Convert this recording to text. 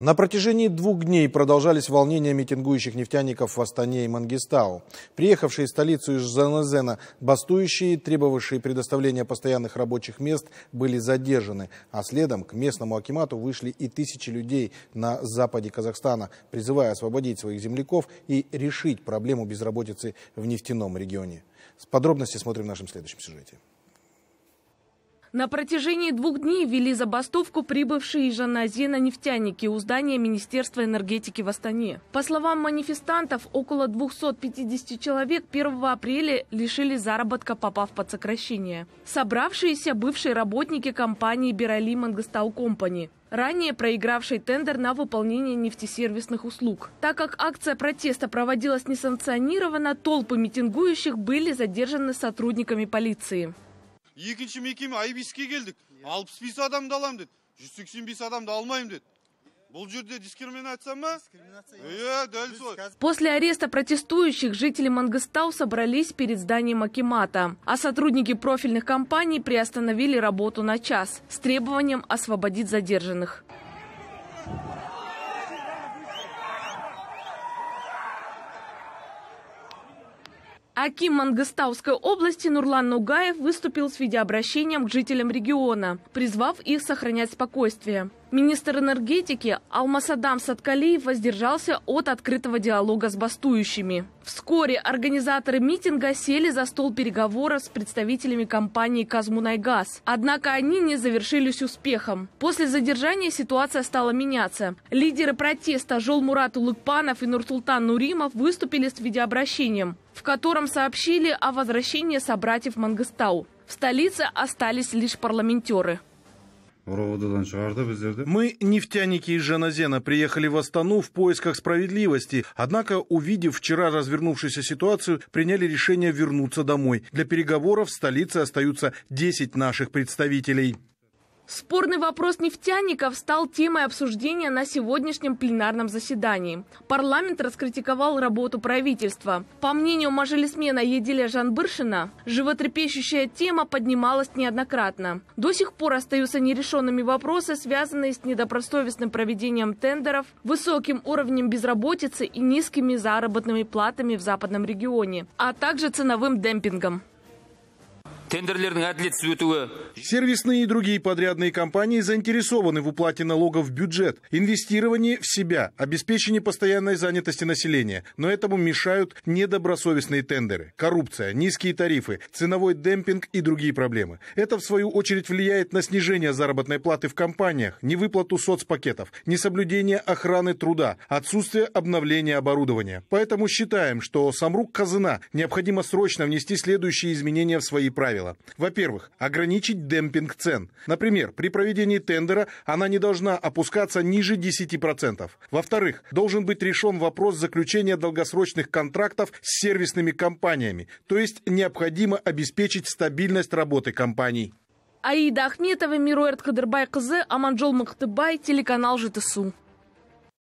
На протяжении двух дней продолжались волнения митингующих нефтяников в Астане и Мангистау. Приехавшие в столицу из Жаназена бастующие, требовавшие предоставления постоянных рабочих мест, были задержаны. А следом к местному Акимату вышли и тысячи людей на западе Казахстана, призывая освободить своих земляков и решить проблему безработицы в нефтяном регионе. С подробности смотрим в нашем следующем сюжете. На протяжении двух дней вели забастовку прибывшие из Жаназена нефтяники у здания Министерства энергетики в Астане. По словам манифестантов, около 250 человек 1 апреля лишили заработка, попав под сокращение. Собравшиеся бывшие работники компании «Бирали Мангостау Компани», ранее проигравший тендер на выполнение нефтесервисных услуг. Так как акция протеста проводилась несанкционированно, толпы митингующих были задержаны сотрудниками полиции екінші мекеме айбиске келдік алпыс адамды аламын деді жүз адамды алмаймын деді После ареста протестующих жители Мангыстау собрались перед зданием Акимата, а сотрудники профильных компаний приостановили работу на час с требованием освободить задержанных. Аким Мангыстауской области Нурлан Нугаев выступил с видеообращением к жителям региона, призвав их сохранять спокойствие. Министр энергетики Алмасадам Садкалиев воздержался от открытого диалога с бастующими. Вскоре организаторы митинга сели за стол переговоров с представителями компании «Казмунайгаз». Однако они не завершились успехом. После задержания ситуация стала меняться. Лидеры протеста Жолмурат Улыкпанов и Нурсултан Нуримов выступили с видеообращением в котором сообщили о возвращении собратьев Мангастау. В столице остались лишь парламентеры. Мы, нефтяники из Жаназена, приехали в Астану в поисках справедливости. Однако, увидев вчера развернувшуюся ситуацию, приняли решение вернуться домой. Для переговоров в столице остаются 10 наших представителей. Спорный вопрос нефтяников стал темой обсуждения на сегодняшнем пленарном заседании. Парламент раскритиковал работу правительства. По мнению мажелисмена Еделя Жанбыршина, животрепещущая тема поднималась неоднократно. До сих пор остаются нерешенными вопросы, связанные с недобросовестным проведением тендеров, высоким уровнем безработицы и низкими заработными платами в западном регионе, а также ценовым демпингом тендерлердің әділетсіз өтуі сервисные и другие подрядные компании заинтересованы в уплате налогов в бюджет инвестировании в себя обеспечении постоянной занятости населения но этому мешают недобросовестные тендеры коррупция низкие тарифы ценовой демпинг и другие проблемы это в свою очередь влияет на снижение заработной платы в компаниях невыплату соцпакетов несоблюдение охраны труда отсутствие обновления оборудования поэтому считаем что самрук казына необходимо срочно внести следующие изменения в свои правила правила. Во-первых, ограничить демпинг цен. Например, при проведении тендера она не должна опускаться ниже 10%. Во-вторых, должен быть решен вопрос заключения долгосрочных контрактов с сервисными компаниями, то есть необходимо обеспечить стабильность работы компаний. Аида Ахметова, Мируэрт Кадырбай Кызы, Аманжол Махтыбай, телеканал ЖТСУ.